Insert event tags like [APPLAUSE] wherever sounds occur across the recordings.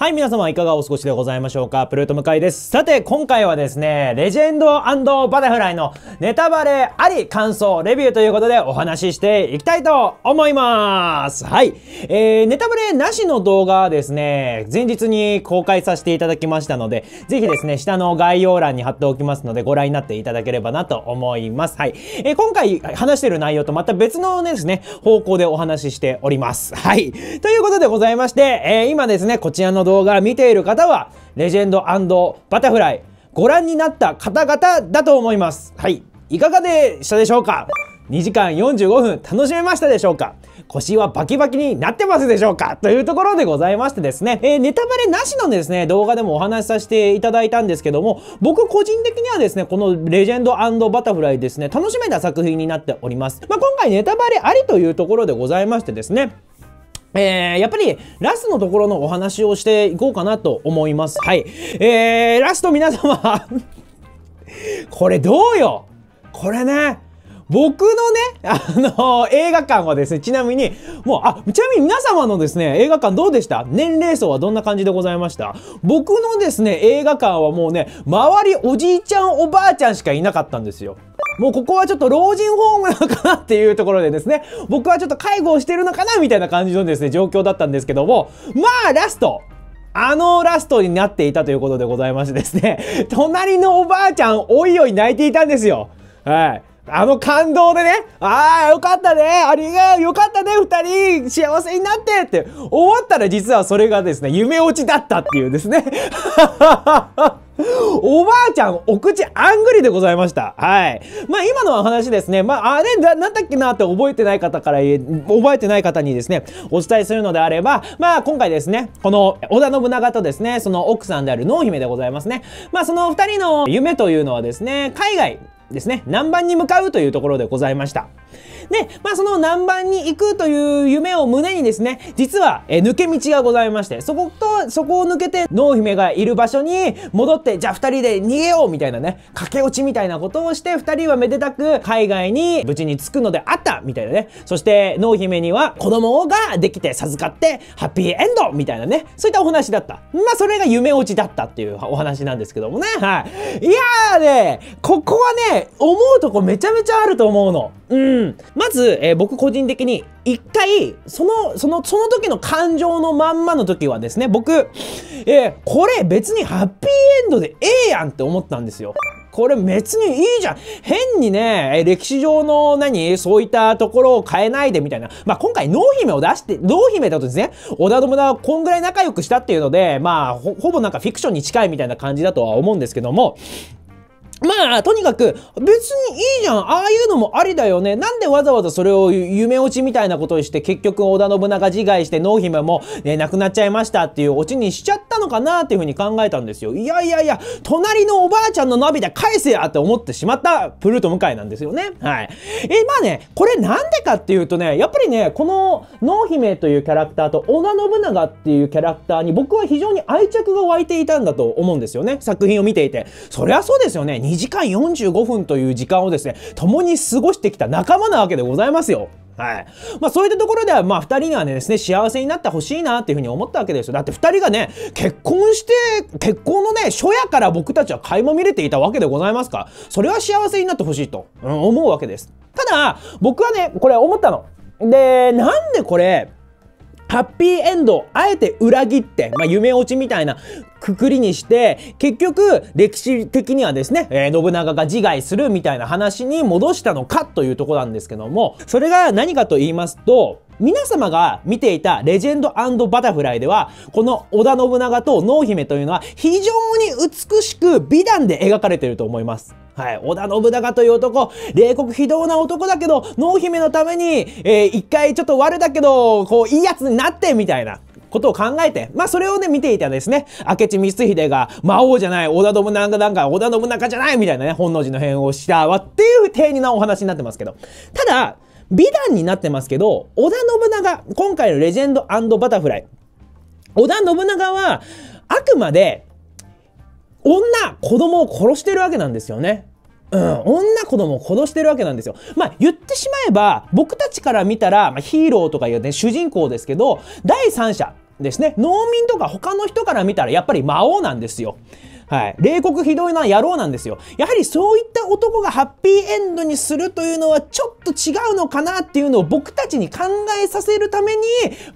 はい、皆様いかがお過ごしでございましょうかプルート向井です。さて、今回はですね、レジェンドバタフライのネタバレあり感想レビューということでお話ししていきたいと思いますはい、えー、ネタバレなしの動画はですね、前日に公開させていただきましたので、ぜひですね、下の概要欄に貼っておきますので、ご覧になっていただければなと思います。はい。えー、今回話してる内容とまた別のですね、方向でお話ししております。はい。ということでございまして、えー、今ですね、こちらの動画動画見ている方はレジェンドバタフライご覧になった方々だと思いますはいいかがでしたでしょうか2時間45分楽しめましたでしょうか腰はバキバキになってますでしょうかというところでございましてですね、えー、ネタバレなしのですね、動画でもお話しさせていただいたんですけども、僕個人的にはですね、このレジェンドバタフライですね、楽しめた作品になっております。まあ、今回ネタバレありというところでございましてですね、えー、やっぱりラストのところのお話をしていこうかなと思います。はい。えー、ラスト皆様 [LAUGHS] これどうよこれね、僕のね、[LAUGHS] あのー、映画館はですね、ちなみに、もう、あ、ちなみに皆様のですね、映画館どうでした年齢層はどんな感じでございました僕のですね、映画館はもうね、周りおじいちゃんおばあちゃんしかいなかったんですよ。もうここはちょっと老人ホームなのかなっていうところでですね、僕はちょっと介護をしてるのかなみたいな感じのですね、状況だったんですけども、まあ、ラストあのラストになっていたということでございましてですね、隣のおばあちゃん、おいおい泣いていたんですよ。はい。あの感動でね、ああ、よかったね、ありがとう、よかったね、二人、幸せになってって思ったら実はそれがですね、夢落ちだったっていうですね。[LAUGHS] おばあちゃん、お口あんぐりでございました。はい。まあ今のお話ですね、まああれな、なんだっけなって覚えてない方から、覚えてない方にですね、お伝えするのであれば、まあ今回ですね、この織田信長とですね、その奥さんである濃姫でございますね。まあその二人の夢というのはですね、海外、ですね南蛮に向かうというところでございましたで、まあ、その南蛮に行くという夢を胸にですね、実は、え抜け道がございまして、そこと、そこを抜けて、濃姫がいる場所に戻って、じゃあ二人で逃げようみたいなね、駆け落ちみたいなことをして、二人はめでたく海外に無事に着くのであったみたいなね。そして、濃姫には子供ができて授かって、ハッピーエンドみたいなね、そういったお話だった。まあ、それが夢落ちだったっていうお話なんですけどもね、はい。いやーね、ここはね、思うとこめちゃめちゃあると思うの。うん。まず、えー、僕個人的に、一回、その、その、その時の感情のまんまの時はですね、僕、えー、これ別にハッピーエンドでええやんって思ったんですよ。これ別にいいじゃん変にね、歴史上の何そういったところを変えないでみたいな。まあ、今回、脳姫を出して、脳姫だとですね、織田信長はこんぐらい仲良くしたっていうので、まあほ、ほぼなんかフィクションに近いみたいな感じだとは思うんですけども、まあ、とにかく、別にいいじゃん。ああいうのもありだよね。なんでわざわざそれを夢落ちみたいなことして、結局織田信長自害して、濃姫も、ね、亡くなっちゃいましたっていうオチにしちゃったのかなっていうふうに考えたんですよ。いやいやいや、隣のおばあちゃんの涙返せやって思ってしまったプルート向井なんですよね。はい。え、まあね、これなんでかっていうとね、やっぱりね、この濃姫というキャラクターと織田信長っていうキャラクターに僕は非常に愛着が湧いていたんだと思うんですよね。作品を見ていて。そりゃそうですよね。2時間45分という時間をですね、共に過ごしてきた仲間なわけでございますよ。はい。まあそういったところでは、まあ二人にはね、ですね、幸せになってほしいなっていうふうに思ったわけですよ。だって2人がね、結婚して、結婚のね、初夜から僕たちは垣間見れていたわけでございますから、それは幸せになってほしいと、うん、思うわけです。ただ、僕はね、これ思ったの。で、なんでこれ、ハッピーエンド、あえて裏切って、まあ、夢落ちみたいなくくりにして、結局、歴史的にはですね、えー、信長が自害するみたいな話に戻したのかというとこなんですけども、それが何かと言いますと、皆様が見ていたレジェンドバタフライでは、この織田信長と濃姫というのは非常に美しく美談で描かれていると思います。はい。織田信長という男、冷酷非道な男だけど、濃姫のために、えー、一回ちょっと悪だけど、こう、いいやつになって、みたいな。ことを考えて、まあ、それをね、見ていたですね、明智光秀が魔王じゃない、織田信長なんか、織田信長じゃないみたいなね、本能寺の変をしたわっていう丁寧なお話になってますけど。ただ、美談になってますけど、織田信長、今回のレジェンドバタフライ。織田信長は、あくまで、女、子供を殺してるわけなんですよね。うん、女子供を殺してるわけなんですよ。まあ言ってしまえば僕たちから見たら、まあ、ヒーローとかいうね主人公ですけど第三者ですね農民とか他の人から見たらやっぱり魔王なんですよはい。冷酷ひどいな野郎なんですよ。やはりそういった男がハッピーエンドにするというのはちょっと違うのかなっていうのを僕たちに考えさせるために、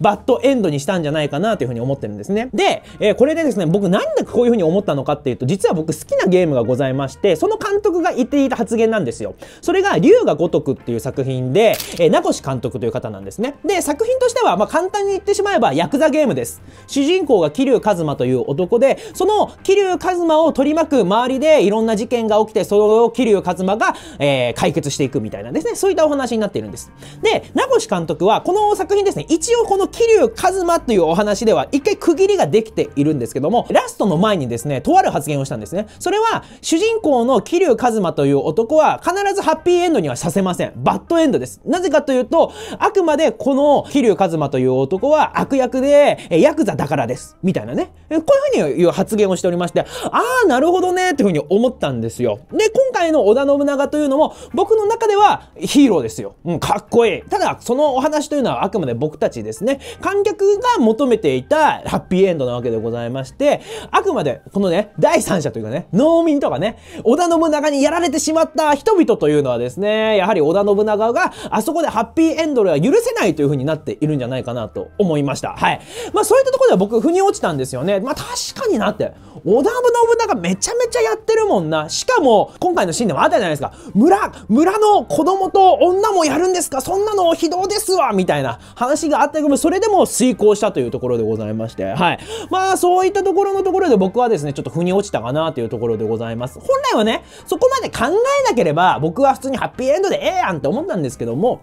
バッドエンドにしたんじゃないかなというふうに思ってるんですね。で、えー、これでですね、僕なんでこういうふうに思ったのかっていうと、実は僕好きなゲームがございまして、その監督が言っていた発言なんですよ。それが、竜が如くっていう作品で、えー、名越監督という方なんですね。で、作品としては、まあ、簡単に言ってしまえば、ヤクザゲームです。主人公が桐生一馬という男で、その桐生一馬馬を取り巻く周りでいろんな事件が起きて、それを桐生一馬が、えー、解決していくみたいなですね、そういったお話になっているんです。で、名越監督は、この作品ですね、一応この桐生一馬というお話では、一回区切りができているんですけども、ラストの前にですね、とある発言をしたんですね。それは、主人公の桐生一馬という男は、必ずハッピーエンドにはさせません。バッドエンドです。なぜかというと、あくまでこの桐生一馬という男は悪役で、ヤクザだからです。みたいなね。こういうふうに言う発言をしておりまして、ああ、なるほどね、っていうふうに思ったんですよ。で、今回の織田信長というのも、僕の中ではヒーローですよ。うん、かっこいい。ただ、そのお話というのはあくまで僕たちですね、観客が求めていたハッピーエンドなわけでございまして、あくまで、このね、第三者というかね、農民とかね、織田信長にやられてしまった人々というのはですね、やはり織田信長があそこでハッピーエンドでは許せないというふうになっているんじゃないかなと思いました。はい。まあそういったところでは僕、腑に落ちたんですよね。まあ確かになって、織田信長めちゃめちゃやってるもんな。しかも、今回のシーンでもあったじゃないですか。村、村の子供と女もやるんですかそんなの非道ですわみたいな話があったけどそれでも遂行したというところでございまして。はい。まあ、そういったところのところで僕はですね、ちょっと腑に落ちたかなというところでございます。本来はね、そこまで考えなければ僕は普通にハッピーエンドでええやんって思ったんですけども、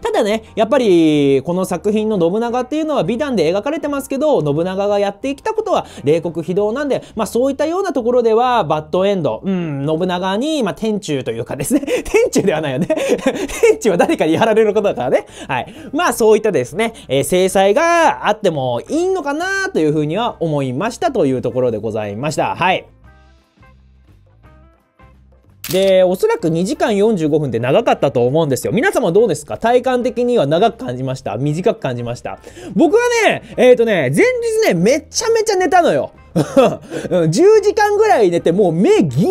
ただね、やっぱり、この作品の信長っていうのは美談で描かれてますけど、信長がやってきたことは冷酷非道なんで、まあそういったようなところでは、バッドエンド、うん、信長に、まあ天中というかですね、[LAUGHS] 天中ではないよね。[LAUGHS] 天中は誰かにやられることだからね。はい。まあそういったですね、えー、制裁があってもいいのかなというふうには思いましたというところでございました。はい。で、おそらく2時間45分って長かったと思うんですよ。皆様どうですか体感的には長く感じました短く感じました僕はね、えっ、ー、とね、前日ね、めちゃめちゃ寝たのよ。10 [LAUGHS] 時間ぐらい寝て、もう目ギンギンに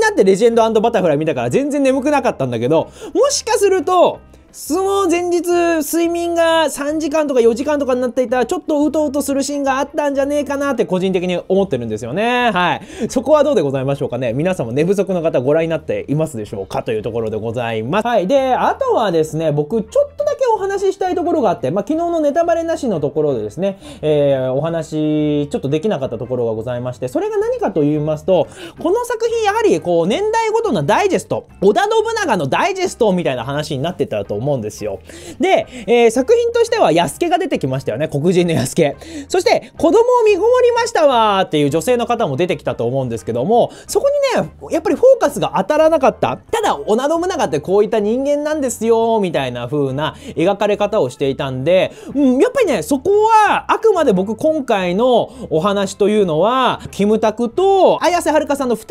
なってレジェンドバタフライ見たから全然眠くなかったんだけど、もしかすると、相撲前日、睡眠が3時間とか4時間とかになっていたら、ちょっとうとうとするシーンがあったんじゃねえかなって個人的に思ってるんですよね。はい。そこはどうでございましょうかね。皆さんも寝不足の方ご覧になっていますでしょうかというところでございます。はい。で、あとはですね、僕ちょっとだけお話ししたいところがあって、まあ、昨日のネタバレなしのところでですね、えー、お話、ちょっとできなかったところがございまして、それが何かと言いますと、この作品やはり、こう、年代ごとのダイジェスト、織田信長のダイジェストみたいな話になってたと思うんですよ。で、えー、作品としては、安助が出てきましたよね、黒人の安助。そして、子供を見ごもりましたわーっていう女性の方も出てきたと思うんですけども、そこにね、やっぱりフォーカスが当たらなかった。ただ、織田信長ってこういった人間なんですよ、みたいな風な描描かれ方をしていたんで、うん、やっぱりね、そこは、あくまで僕今回のお話というのは、キムタクと綾瀬はるかさんの2人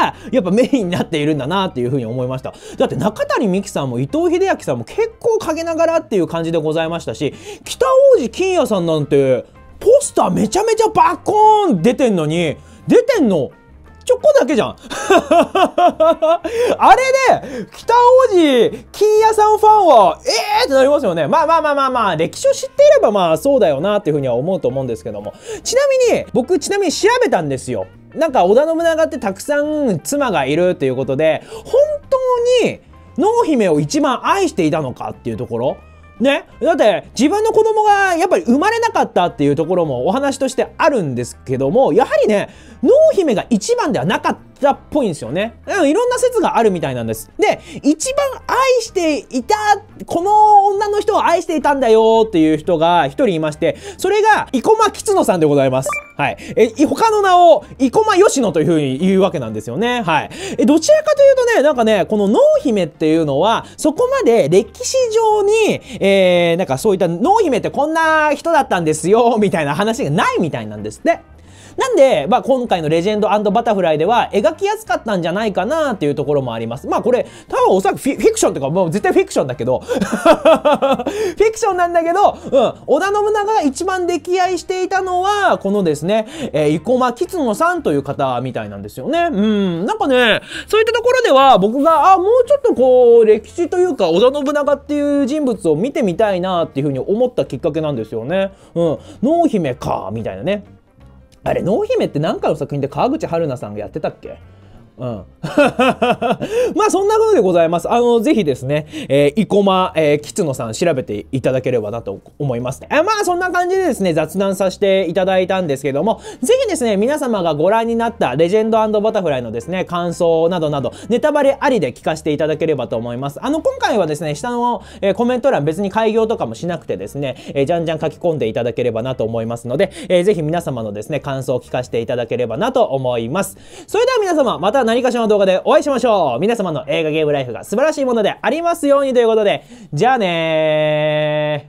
が、やっぱメインになっているんだなっていうふうに思いました。だって中谷美紀さんも伊藤英明さんも結構陰ながらっていう感じでございましたし、北王子金也さんなんて、ポスターめちゃめちゃバッコーン出てんのに、出てんのチョコだけじゃん [LAUGHS] あれで、北王子、金屋さんファンは、えーってなりますよね。まあまあまあまあまあ、歴史を知っていればまあそうだよなっていうふうには思うと思うんですけども。ちなみに、僕ちなみに調べたんですよ。なんか織田信長ってたくさん妻がいるということで、本当に、濃姫を一番愛していたのかっていうところねだって自分の子供がやっぱり生まれなかったっていうところもお話としてあるんですけどもやはりね濃姫が一番ではなかったたっぽいんですよね。うん、いろんな説があるみたいなんです。で、一番愛していた、この女の人を愛していたんだよっていう人が一人いまして、それが、生駒吉野さんでございます。はい。え、他の名を、生駒吉野というふうに言うわけなんですよね。はい。え、どちらかというとね、なんかね、この濃姫っていうのは、そこまで歴史上に、えー、なんかそういった濃姫ってこんな人だったんですよ、みたいな話がないみたいなんですって。なんで、まあ、今回のレジェンドバタフライでは描きやすかったんじゃないかなっていうところもあります。まあこれ、多分おそらくフィフィクションとか、もう絶対フィクションだけど、フィクションなんだけど、うん、織田信長が一番溺愛していたのは、このですね、えー、生駒吉野さんという方みたいなんですよね。うん、なんかね、そういったところでは僕が、あ、もうちょっとこう、歴史というか、織田信長っていう人物を見てみたいなっていうふうに思ったきっかけなんですよね。うん、濃姫か、みたいなね。あれ、濃姫って何かの作品で川口春奈さんがやってたっけうん。[LAUGHS] まあそんなことでございます。あの、ぜひですね、えー、生駒、えー、吉野さん調べていただければなと思います。えー、まあそんな感じでですね、雑談させていただいたんですけども、ぜひですね、皆様がご覧になったレジェンドバタフライのですね、感想などなど、ネタバレありで聞かせていただければと思います。あの、今回はですね、下の、えー、コメント欄別に開業とかもしなくてですね、えー、じゃんじゃん書き込んでいただければなと思いますので、えー、ぜひ皆様のですね、感想を聞かせていただければなと思います。それでは皆様、また何かしらの動画でお会いしましょう皆様の映画ゲームライフが素晴らしいものでありますようにということで、じゃあねー